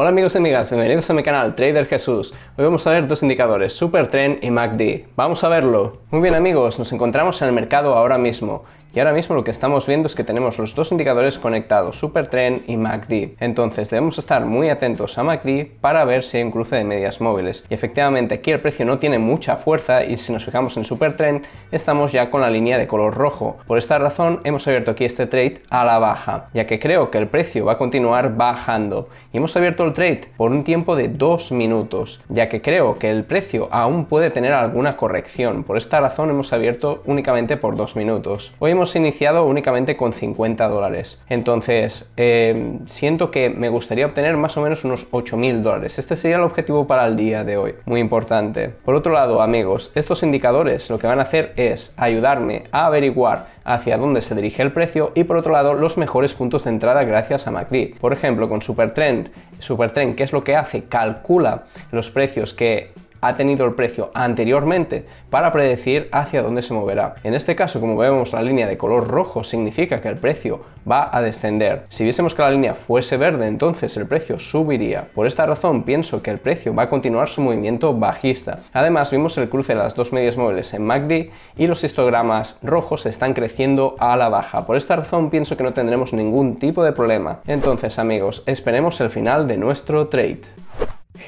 Hola amigos y amigas, bienvenidos a mi canal Trader Jesús. Hoy vamos a ver dos indicadores, Supertrend y MACD. Vamos a verlo. Muy bien amigos, nos encontramos en el mercado ahora mismo. Y ahora mismo lo que estamos viendo es que tenemos los dos indicadores conectados, Supertrend y MACD. Entonces debemos estar muy atentos a MACD para ver si hay un cruce de medias móviles. Y efectivamente aquí el precio no tiene mucha fuerza y si nos fijamos en Supertrend estamos ya con la línea de color rojo. Por esta razón hemos abierto aquí este trade a la baja, ya que creo que el precio va a continuar bajando. Y hemos abierto el trade por un tiempo de dos minutos, ya que creo que el precio aún puede tener alguna corrección. Por esta razón hemos abierto únicamente por dos minutos. Hoy hemos iniciado únicamente con 50 dólares. Entonces, eh, siento que me gustaría obtener más o menos unos 8 mil dólares. Este sería el objetivo para el día de hoy. Muy importante. Por otro lado, amigos, estos indicadores lo que van a hacer es ayudarme a averiguar hacia dónde se dirige el precio y por otro lado los mejores puntos de entrada gracias a MACD. Por ejemplo, con Supertrend, Supertrend, ¿qué es lo que hace? Calcula los precios que ha tenido el precio anteriormente para predecir hacia dónde se moverá. En este caso, como vemos, la línea de color rojo significa que el precio va a descender. Si viésemos que la línea fuese verde, entonces el precio subiría. Por esta razón, pienso que el precio va a continuar su movimiento bajista. Además, vimos el cruce de las dos medias móviles en MACD y los histogramas rojos están creciendo a la baja. Por esta razón, pienso que no tendremos ningún tipo de problema. Entonces, amigos, esperemos el final de nuestro trade.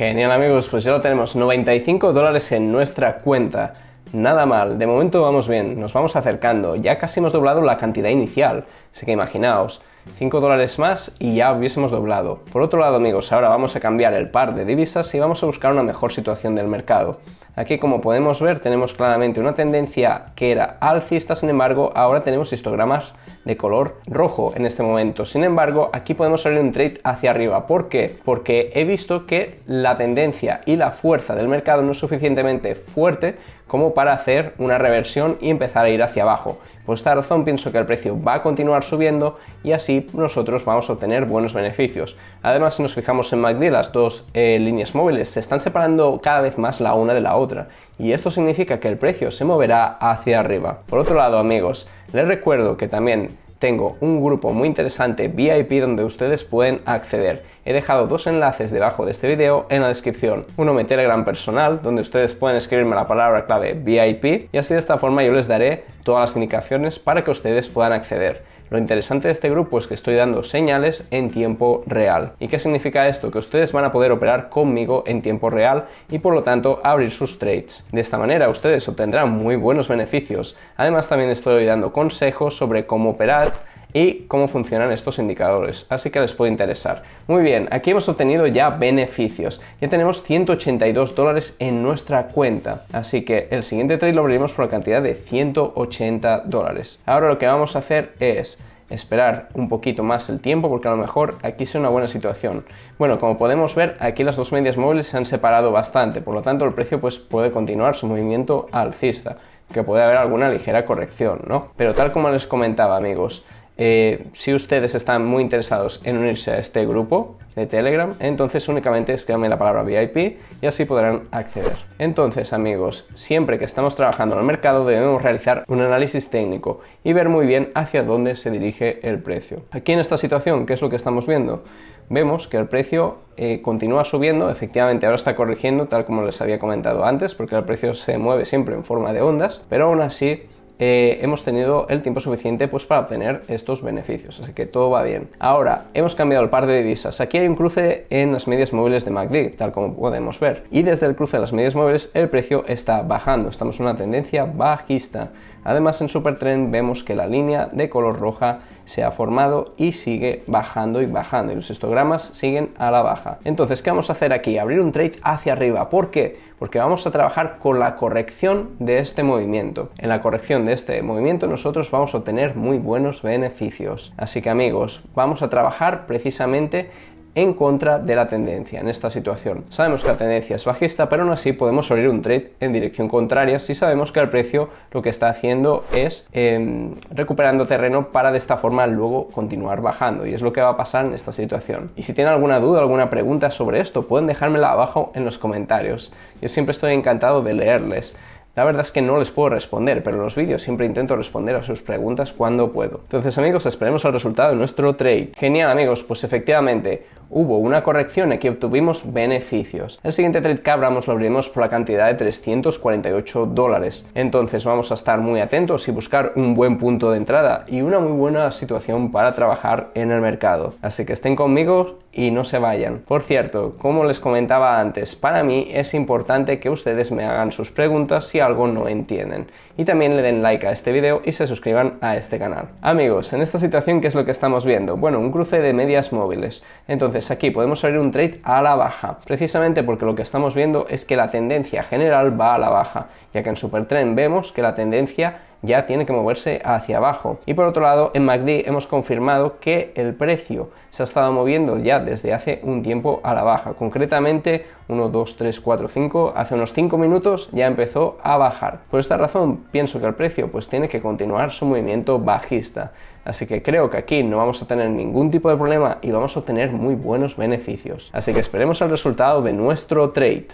Genial amigos, pues ya lo tenemos, 95 dólares en nuestra cuenta. Nada mal, de momento vamos bien, nos vamos acercando, ya casi hemos doblado la cantidad inicial, así que imaginaos, 5 dólares más y ya hubiésemos doblado. Por otro lado amigos, ahora vamos a cambiar el par de divisas y vamos a buscar una mejor situación del mercado. Aquí como podemos ver tenemos claramente una tendencia que era alcista, sin embargo ahora tenemos histogramas de color rojo en este momento. Sin embargo aquí podemos abrir un trade hacia arriba. ¿Por qué? Porque he visto que la tendencia y la fuerza del mercado no es suficientemente fuerte como para hacer una reversión y empezar a ir hacia abajo. Por esta razón pienso que el precio va a continuar subiendo y así nosotros vamos a obtener buenos beneficios. Además, si nos fijamos en MACD, las dos eh, líneas móviles se están separando cada vez más la una de la otra y esto significa que el precio se moverá hacia arriba. Por otro lado, amigos, les recuerdo que también tengo un grupo muy interesante VIP donde ustedes pueden acceder. He dejado dos enlaces debajo de este video en la descripción. Uno mi Telegram personal, donde ustedes pueden escribirme la palabra clave VIP y así de esta forma yo les daré todas las indicaciones para que ustedes puedan acceder. Lo interesante de este grupo es que estoy dando señales en tiempo real. ¿Y qué significa esto? Que ustedes van a poder operar conmigo en tiempo real y por lo tanto abrir sus trades. De esta manera ustedes obtendrán muy buenos beneficios. Además también estoy dando consejos sobre cómo operar, y cómo funcionan estos indicadores, así que les puede interesar. Muy bien, aquí hemos obtenido ya beneficios, ya tenemos 182 dólares en nuestra cuenta, así que el siguiente trade lo abrimos por la cantidad de 180 dólares. Ahora lo que vamos a hacer es esperar un poquito más el tiempo porque a lo mejor aquí sea una buena situación. Bueno, como podemos ver, aquí las dos medias móviles se han separado bastante, por lo tanto el precio pues puede continuar su movimiento alcista, que puede haber alguna ligera corrección, ¿no? Pero tal como les comentaba, amigos, eh, si ustedes están muy interesados en unirse a este grupo de Telegram, entonces únicamente escríbanme la palabra VIP y así podrán acceder. Entonces, amigos, siempre que estamos trabajando en el mercado debemos realizar un análisis técnico y ver muy bien hacia dónde se dirige el precio. Aquí en esta situación, ¿qué es lo que estamos viendo? Vemos que el precio eh, continúa subiendo, efectivamente ahora está corrigiendo tal como les había comentado antes, porque el precio se mueve siempre en forma de ondas, pero aún así eh, hemos tenido el tiempo suficiente pues, para obtener estos beneficios. Así que todo va bien. Ahora, hemos cambiado el par de divisas. Aquí hay un cruce en las medias móviles de MACD, tal como podemos ver. Y desde el cruce de las medias móviles el precio está bajando. Estamos en una tendencia bajista. Además, en Supertrend vemos que la línea de color roja se ha formado y sigue bajando y bajando y los histogramas siguen a la baja. Entonces, ¿qué vamos a hacer aquí? Abrir un trade hacia arriba. ¿Por qué? Porque vamos a trabajar con la corrección de este movimiento. En la corrección de este movimiento nosotros vamos a obtener muy buenos beneficios. Así que amigos, vamos a trabajar precisamente en contra de la tendencia en esta situación. Sabemos que la tendencia es bajista, pero aún así podemos abrir un trade en dirección contraria si sabemos que el precio lo que está haciendo es em, recuperando terreno para de esta forma luego continuar bajando y es lo que va a pasar en esta situación. Y si tienen alguna duda, alguna pregunta sobre esto, pueden dejármela abajo en los comentarios. Yo siempre estoy encantado de leerles. La verdad es que no les puedo responder, pero en los vídeos siempre intento responder a sus preguntas cuando puedo. Entonces amigos, esperemos el resultado de nuestro trade. Genial amigos, pues efectivamente, hubo una corrección, aquí obtuvimos beneficios. El siguiente trade que abramos lo abrimos por la cantidad de 348 dólares. Entonces vamos a estar muy atentos y buscar un buen punto de entrada y una muy buena situación para trabajar en el mercado. Así que estén conmigo y no se vayan. Por cierto, como les comentaba antes, para mí es importante que ustedes me hagan sus preguntas si algo no entienden. Y también le den like a este video y se suscriban a este canal. Amigos, en esta situación, ¿qué es lo que estamos viendo? Bueno, un cruce de medias móviles. Entonces, aquí podemos abrir un trade a la baja, precisamente porque lo que estamos viendo es que la tendencia general va a la baja, ya que en Supertrend vemos que la tendencia ya tiene que moverse hacia abajo. Y por otro lado, en MACD hemos confirmado que el precio se ha estado moviendo ya desde hace un tiempo a la baja. Concretamente, 1, 2, 3, 4, 5, hace unos 5 minutos ya empezó a bajar. Por esta razón, pienso que el precio pues tiene que continuar su movimiento bajista. Así que creo que aquí no vamos a tener ningún tipo de problema y vamos a obtener muy buenos beneficios. Así que esperemos el resultado de nuestro trade.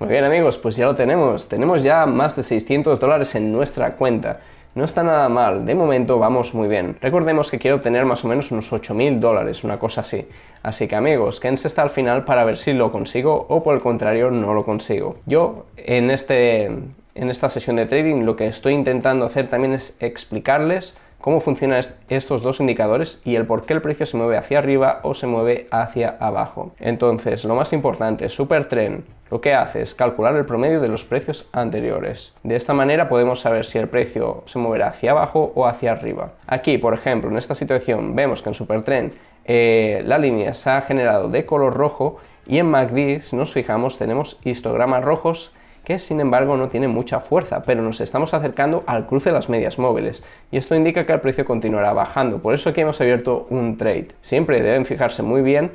Muy bien amigos, pues ya lo tenemos. Tenemos ya más de 600 dólares en nuestra cuenta. No está nada mal, de momento vamos muy bien. Recordemos que quiero obtener más o menos unos 8.000 dólares, una cosa así. Así que amigos, quédense hasta el final para ver si lo consigo o por el contrario no lo consigo. Yo en, este, en esta sesión de trading lo que estoy intentando hacer también es explicarles cómo funcionan estos dos indicadores y el por qué el precio se mueve hacia arriba o se mueve hacia abajo. Entonces, lo más importante, Supertrend lo que hace es calcular el promedio de los precios anteriores. De esta manera podemos saber si el precio se moverá hacia abajo o hacia arriba. Aquí, por ejemplo, en esta situación vemos que en Supertrend eh, la línea se ha generado de color rojo y en MACD, si nos fijamos, tenemos histogramas rojos que sin embargo no tiene mucha fuerza, pero nos estamos acercando al cruce de las medias móviles y esto indica que el precio continuará bajando, por eso aquí hemos abierto un trade. Siempre deben fijarse muy bien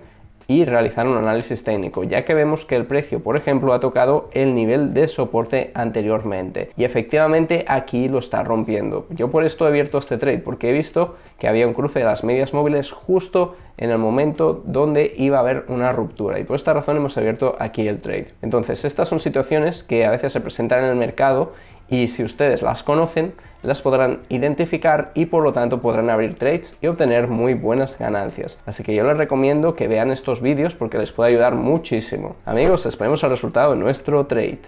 y realizar un análisis técnico, ya que vemos que el precio, por ejemplo, ha tocado el nivel de soporte anteriormente y efectivamente aquí lo está rompiendo. Yo por esto he abierto este trade porque he visto que había un cruce de las medias móviles justo en el momento donde iba a haber una ruptura y por esta razón hemos abierto aquí el trade. Entonces, estas son situaciones que a veces se presentan en el mercado y si ustedes las conocen, las podrán identificar y por lo tanto podrán abrir trades y obtener muy buenas ganancias. Así que yo les recomiendo que vean estos vídeos porque les puede ayudar muchísimo. Amigos, esperemos el resultado de nuestro trade.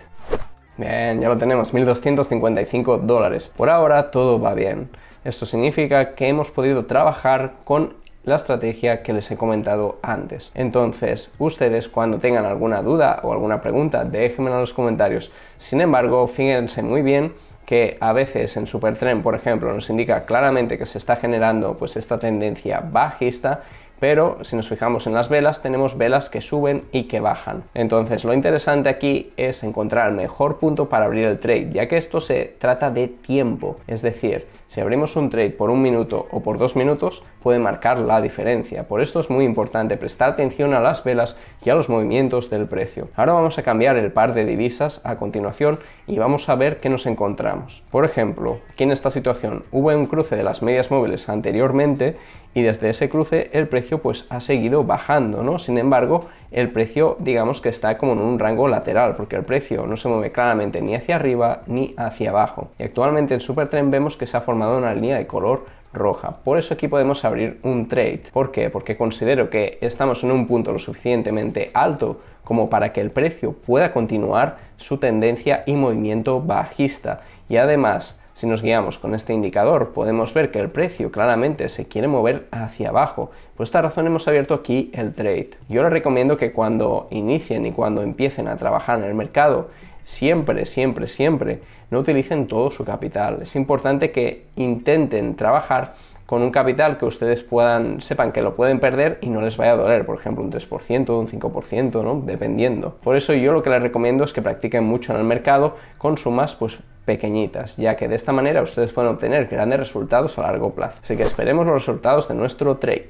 Bien, ya lo tenemos, 1.255 dólares. Por ahora todo va bien. Esto significa que hemos podido trabajar con la estrategia que les he comentado antes. Entonces, ustedes cuando tengan alguna duda o alguna pregunta, déjenmela en los comentarios. Sin embargo, fíjense muy bien que a veces en tren por ejemplo, nos indica claramente que se está generando pues esta tendencia bajista, pero si nos fijamos en las velas, tenemos velas que suben y que bajan. Entonces, lo interesante aquí es encontrar el mejor punto para abrir el trade, ya que esto se trata de tiempo, es decir, si abrimos un trade por un minuto o por dos minutos, puede marcar la diferencia. Por esto es muy importante prestar atención a las velas y a los movimientos del precio. Ahora vamos a cambiar el par de divisas a continuación y vamos a ver qué nos encontramos. Por ejemplo, aquí en esta situación hubo un cruce de las medias móviles anteriormente y desde ese cruce el precio pues ha seguido bajando, ¿no? Sin embargo, el precio digamos que está como en un rango lateral, porque el precio no se mueve claramente ni hacia arriba ni hacia abajo. Y actualmente en Supertrend vemos que se ha formado una línea de color roja. Por eso aquí podemos abrir un trade. ¿Por qué? Porque considero que estamos en un punto lo suficientemente alto como para que el precio pueda continuar su tendencia y movimiento bajista. Y además, si nos guiamos con este indicador, podemos ver que el precio claramente se quiere mover hacia abajo. Por esta razón hemos abierto aquí el trade. Yo les recomiendo que cuando inicien y cuando empiecen a trabajar en el mercado, siempre, siempre, siempre, no utilicen todo su capital. Es importante que intenten trabajar con un capital que ustedes puedan, sepan que lo pueden perder y no les vaya a doler, por ejemplo, un 3%, un 5%, ¿no? Dependiendo. Por eso yo lo que les recomiendo es que practiquen mucho en el mercado con sumas pues pequeñitas, ya que de esta manera ustedes pueden obtener grandes resultados a largo plazo. Así que esperemos los resultados de nuestro trade.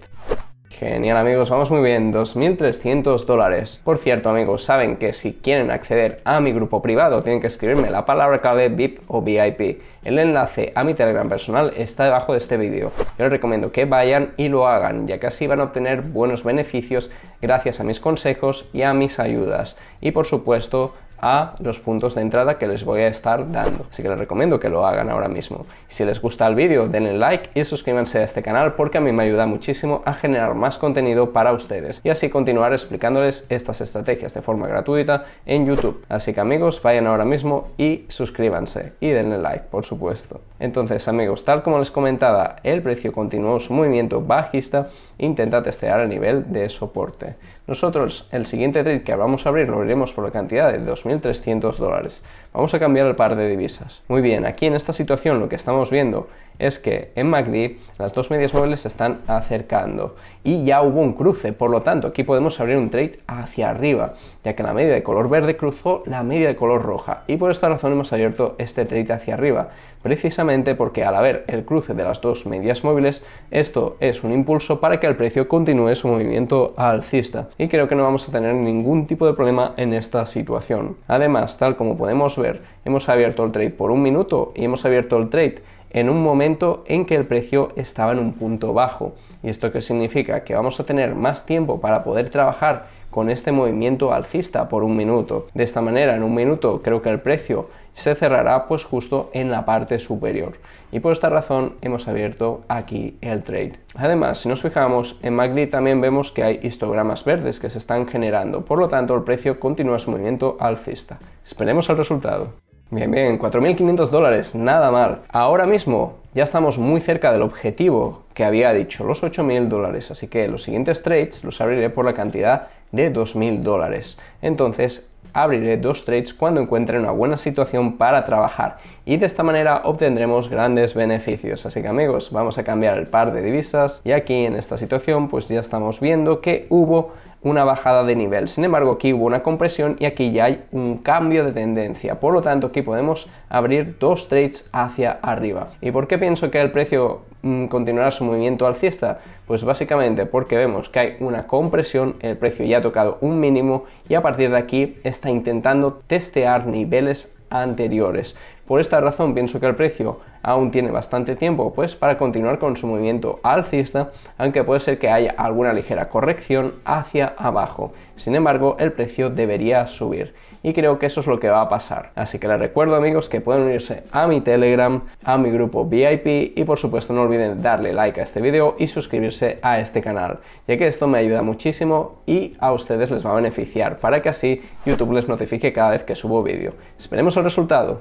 Genial amigos, vamos muy bien, 2.300 dólares. Por cierto amigos, saben que si quieren acceder a mi grupo privado tienen que escribirme la palabra clave VIP o VIP. El enlace a mi Telegram personal está debajo de este vídeo. Yo les recomiendo que vayan y lo hagan, ya que así van a obtener buenos beneficios gracias a mis consejos y a mis ayudas. Y por supuesto, a los puntos de entrada que les voy a estar dando. Así que les recomiendo que lo hagan ahora mismo. Si les gusta el vídeo, denle like y suscríbanse a este canal porque a mí me ayuda muchísimo a generar más contenido para ustedes y así continuar explicándoles estas estrategias de forma gratuita en YouTube. Así que amigos, vayan ahora mismo y suscríbanse y denle like, por supuesto. Entonces amigos, tal como les comentaba, el precio continuó su movimiento bajista, intenta testear el nivel de soporte. Nosotros el siguiente trade que vamos a abrir lo veremos por la cantidad de 2.300 dólares. Vamos a cambiar el par de divisas. Muy bien, aquí en esta situación lo que estamos viendo es que en MACD las dos medias móviles se están acercando y ya hubo un cruce, por lo tanto aquí podemos abrir un trade hacia arriba, ya que la media de color verde cruzó la media de color roja y por esta razón hemos abierto este trade hacia arriba, precisamente porque al haber el cruce de las dos medias móviles, esto es un impulso para que el precio continúe su movimiento alcista y creo que no vamos a tener ningún tipo de problema en esta situación. Además, tal como podemos ver, hemos abierto el trade por un minuto y hemos abierto el trade en un momento en que el precio estaba en un punto bajo. ¿Y esto qué significa? Que vamos a tener más tiempo para poder trabajar con este movimiento alcista por un minuto. De esta manera, en un minuto creo que el precio se cerrará pues justo en la parte superior. Y por esta razón hemos abierto aquí el trade. Además, si nos fijamos en MACD también vemos que hay histogramas verdes que se están generando. Por lo tanto, el precio continúa su movimiento alcista. Esperemos el resultado. Bien, bien, 4.500 dólares, nada mal. Ahora mismo ya estamos muy cerca del objetivo que había dicho, los 8.000 dólares, así que los siguientes trades los abriré por la cantidad de 2.000 dólares. Entonces, abriré dos trades cuando encuentre una buena situación para trabajar y de esta manera obtendremos grandes beneficios. Así que amigos, vamos a cambiar el par de divisas y aquí en esta situación pues ya estamos viendo que hubo una bajada de nivel. Sin embargo, aquí hubo una compresión y aquí ya hay un cambio de tendencia. Por lo tanto, aquí podemos abrir dos trades hacia arriba. ¿Y por qué pienso que el precio Mm, continuará su movimiento alcista? Pues básicamente porque vemos que hay una compresión, el precio ya ha tocado un mínimo y a partir de aquí está intentando testear niveles anteriores. Por esta razón pienso que el precio aún tiene bastante tiempo pues para continuar con su movimiento alcista, aunque puede ser que haya alguna ligera corrección hacia abajo. Sin embargo, el precio debería subir y creo que eso es lo que va a pasar. Así que les recuerdo amigos que pueden unirse a mi Telegram, a mi grupo VIP y por supuesto no olviden darle like a este vídeo y suscribirse a este canal, ya que esto me ayuda muchísimo y a ustedes les va a beneficiar para que así YouTube les notifique cada vez que subo vídeo. Esperemos el resultado.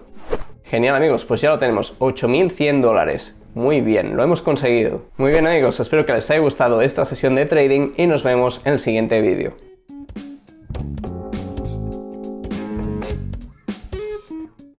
Genial amigos, pues ya lo tenemos, 8.100 dólares. Muy bien, lo hemos conseguido. Muy bien amigos, espero que les haya gustado esta sesión de trading y nos vemos en el siguiente vídeo.